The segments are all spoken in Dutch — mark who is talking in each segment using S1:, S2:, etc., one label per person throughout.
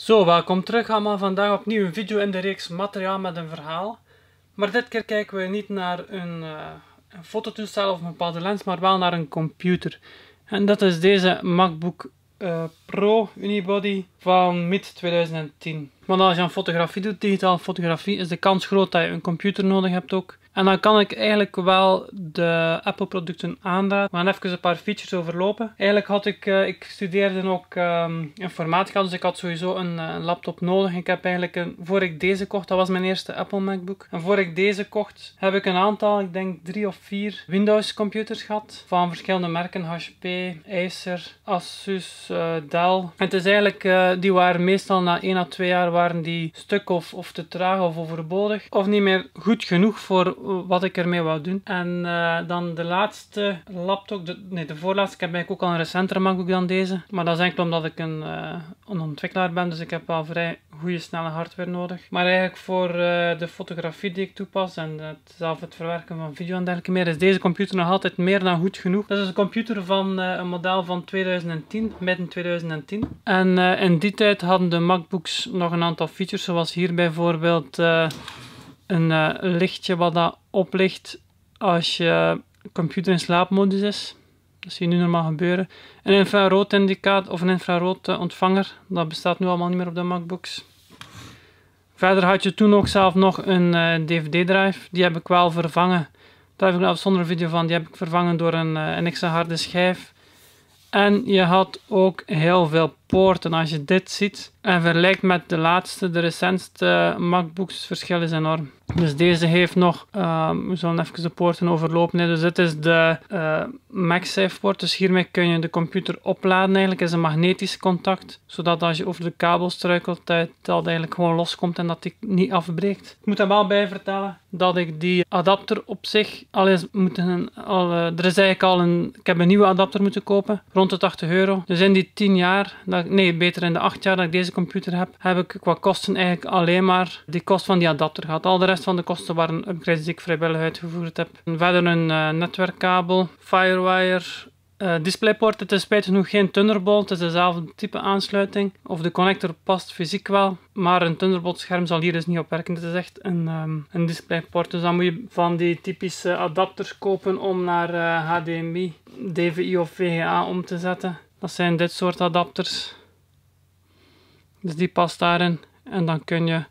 S1: Zo, welkom terug allemaal. Vandaag opnieuw een video in de reeks materiaal met een verhaal. Maar dit keer kijken we niet naar een, uh, een fototoestel of een bepaalde lens, maar wel naar een computer. En dat is deze MacBook eh, Pro Unibody van mid 2010. Want als je aan fotografie doet, digitale fotografie, is de kans groot dat je een computer nodig hebt ook. En dan kan ik eigenlijk wel de Apple-producten aanraden. Maar gaan even een paar features overlopen. Eigenlijk had ik, eh, ik studeerde ook um, informatica, dus ik had sowieso eh, een, laptop nodig. Ik heb eigenlijk, een, voor ik deze kocht, dat was mijn eerste Apple MacBook. En voor ik deze kocht, heb ik een aantal, ik denk drie of vier Windows-computers gehad. Van verschillende merken, HP, Acer, Asus, uh, Dell. En het is eigenlijk, die waren meestal na één à twee jaar waren die stuk of, of te traag of overbodig. Of niet meer goed genoeg voor eh, wat ik ermee wou doen. En eh, dan de laatste laptop, de, nee de voorlaatste, ik heb eigenlijk ook al een recentere MacBook dan deze. Maar dat is enkel omdat ik een, eh, ontwikkelaar ben, dus ik heb wel vrij goede snelle hardware nodig. Maar eigenlijk voor de fotografie die ik toepas en het, zelf het verwerken van video en dergelijke meer, is deze computer nog altijd meer dan goed genoeg. Dat is een computer van een model van 2010, midden 2010. En in die tijd hadden de MacBooks nog een een aantal features, zoals hier bijvoorbeeld eh, een eh, lichtje wat dat oplicht als je computer in slaapmodus is. Dat zie je nu normaal gebeuren. Een infrarood indicaat of een infrarood eh, ontvanger. Dat bestaat nu allemaal niet meer op de MacBooks. Verder had je toen ook zelf nog een DVD-drive. Die heb ik wel vervangen. Daar heb ik een zonder video van. Die heb ik vervangen door een, een extra harde schijf. En je had ook heel veel poorten. Als je dit ziet en vergelijkt met de laatste, de recentste MacBooks, het verschil is enorm. Dus deze heeft nog, uh, we zullen even de poorten overlopen. Nee, dus dit is de uh, MagSafe poort. Dus hiermee kun je de computer opladen. Eigenlijk is een magnetisch contact, zodat als je over de kabel struikelt, dat het eigenlijk gewoon loskomt en dat die niet afbreekt. Ik moet er wel bij vertellen dat ik die adapter op zich, al eens moeten, al, eh, er is eigenlijk al een, ik heb een nieuwe adapter moeten kopen, rond de 80 euro. Dus in die 10 jaar, daar nee, beter in de acht jaar dat ik deze computer heb, heb ik qua kosten eigenlijk alleen maar de kost van die adapter gehad. Al de rest van de kosten waren upgrades die ik vrijwillig uitgevoerd heb. En verder een eh, netwerkkabel, firewire, uh, DisplayPort, het is spijtig genoeg geen Thunderbolt, het is dezelfde type aansluiting. Of de connector past fysiek wel, maar een Thunderbolt scherm zal hier dus niet op werken. Het is echt een, ehm, een DisplayPort, dus dan moet je van die typische adapters kopen om naar HDMI, eh, DVI of VGA om te zetten. Dat zijn dit soort adapters. Dus die past daarin. En dan kun je...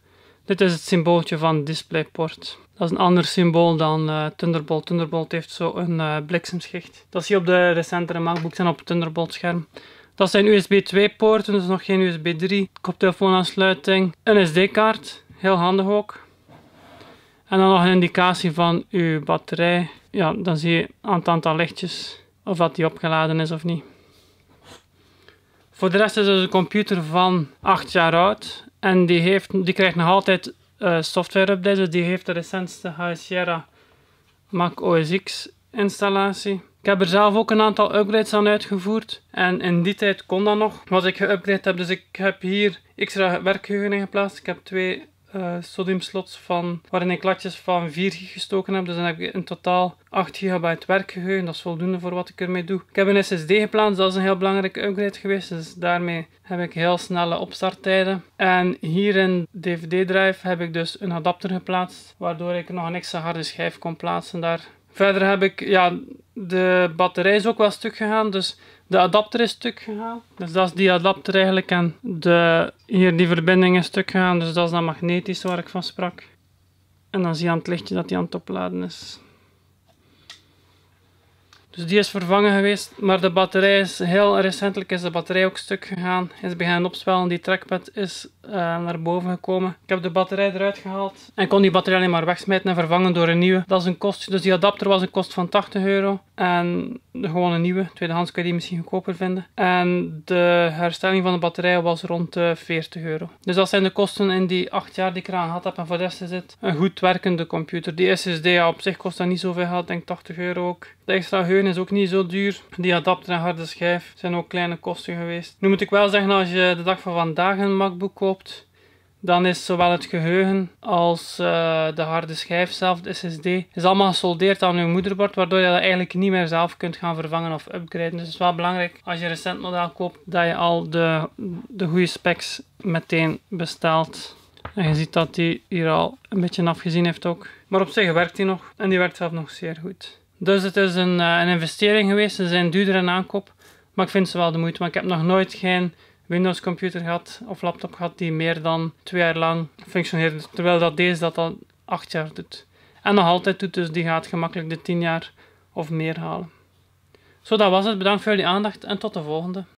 S1: Dit is het symbooltje van DisplayPort. Dat is een ander symbool dan eh, Thunderbolt. Thunderbolt heeft zo een eh, bliksemschicht. Dat zie je op de recentere MacBooks en op het Thunderbolt scherm. Dat zijn USB 2 poorten, dus nog geen USB 3. Koptelefoonaansluiting. Een SD-kaart, heel handig ook. En dan nog een indicatie van uw batterij. Ja, dan zie je een aantal lichtjes of dat die opgeladen is of niet. Voor de rest is het dus een computer van 8 jaar oud. En die, heeft, die krijgt nog altijd eh, software updates. Dus die heeft de recentste High Sierra Mac OS X installatie. Ik heb er zelf ook een aantal upgrades aan uitgevoerd. En in die tijd kon dat nog, wat ik geüpgraded heb. Dus ik heb hier extra werkgeheugen geplaatst. Ik heb twee eh, sodium slots van, waarin ik latjes van 4 gig gestoken heb. Dus dan heb ik in totaal 8 gigabyte werkgeheugen. Dat is voldoende voor wat ik ermee doe. Ik heb een SSD geplaatst. Dus dat is een heel belangrijke upgrade geweest. Dus daarmee heb ik heel snelle opstarttijden. En hier in DVD-drive heb ik dus een adapter geplaatst. Waardoor ik nog een extra harde schijf kon plaatsen daar Verder heb ik, ja, de batterij is ook wel stuk gegaan, dus de adapter is stuk gegaan. Dus dat is die adapter eigenlijk en de, hier die verbinding is stuk gegaan, dus dat is dat magnetische waar ik van sprak. En dan zie je aan het lichtje dat hij aan het opladen is. Dus die is vervangen geweest, maar de batterij is heel recentelijk is de batterij ook stuk gegaan. Is beginnen opzwellen, die trackpad is eh, naar boven gekomen. Ik heb de batterij eruit gehaald en kon die batterij alleen maar wegsmijten en vervangen door een nieuwe. Dat is een kost, dus die adapter was een kost van 80 euro. En gewoon een nieuwe, tweedehands kan je die misschien goedkoper vinden. En de herstelling van de batterij was rond de eh, 40 euro. Dus dat zijn de kosten in die 8 jaar die ik eraan gehad heb. En voor de rest is het een goed werkende computer. Die SSD op zich kost dat niet zoveel geld, denk 80 euro ook extra geheugen is ook niet zo duur. Die adapter en harde schijf zijn ook kleine kosten geweest. Nu moet ik wel zeggen, als je de dag van vandaag een MacBook koopt, dan is zowel het geheugen als eh, de harde schijf zelf, de SSD, is allemaal gesoldeerd aan je moederbord, waardoor je dat eigenlijk niet meer zelf kunt gaan vervangen of upgraden. Dus het is wel belangrijk als je een recent model koopt, dat je al de, de goede specs meteen bestelt. En je ziet dat die hier al een beetje afgezien heeft ook. Maar op zich werkt die nog en die werkt zelf nog zeer goed. Dus het is een, eh, een investering geweest. Ze zijn duurder in aankoop. Maar ik vind ze wel de moeite. Maar ik heb nog nooit geen Windows computer gehad of laptop gehad die meer dan twee jaar lang functioneerde. Terwijl dat deze dat al acht jaar doet. En nog altijd doet, dus die gaat gemakkelijk de tien jaar of meer halen. Zo, dat was het. Bedankt voor jullie aandacht en tot de volgende.